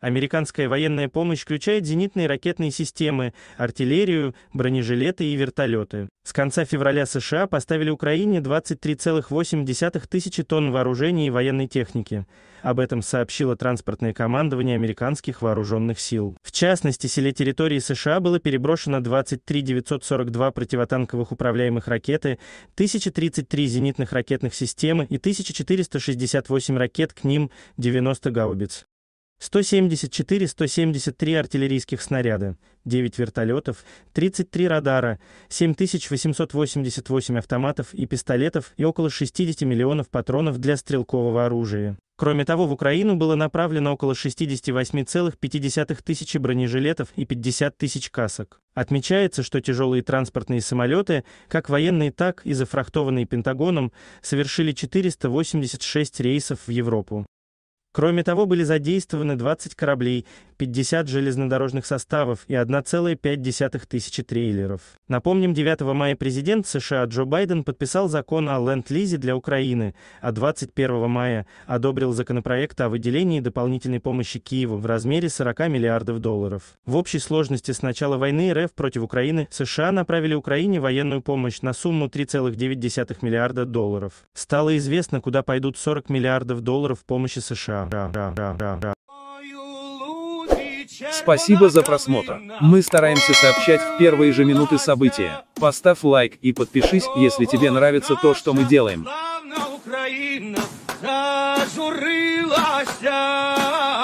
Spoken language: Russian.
Американская военная помощь включает зенитные ракетные системы, артиллерию, бронежилеты и вертолеты. С конца февраля США поставили Украине 23,8 тысячи тонн вооружения и военной техники. Об этом сообщило транспортное командование американских вооруженных сил. В частности, селе территории США было переброшено 23 942 противотанковых управляемых ракеты, 1033 зенитных ракетных системы и 1468 ракет к ним, 90 гаубиц. 174-173 артиллерийских снаряда, 9 вертолетов, 33 радара, 7888 автоматов и пистолетов и около 60 миллионов патронов для стрелкового оружия. Кроме того, в Украину было направлено около 68,5 тысячи бронежилетов и 50 тысяч касок. Отмечается, что тяжелые транспортные самолеты, как военные, так и зафрахтованные Пентагоном, совершили 486 рейсов в Европу. Кроме того, были задействованы 20 кораблей, 50 железнодорожных составов и 1,5 тысячи трейлеров. Напомним, 9 мая президент США Джо Байден подписал закон о ленд-лизе для Украины, а 21 мая одобрил законопроект о выделении дополнительной помощи Киеву в размере 40 миллиардов долларов. В общей сложности с начала войны РФ против Украины США направили Украине военную помощь на сумму 3,9 миллиарда долларов. Стало известно, куда пойдут 40 миллиардов долларов помощи США. Спасибо за просмотр. Мы стараемся сообщать в первые же минуты события. Поставь лайк и подпишись, если тебе нравится то, что мы делаем. Зажурилася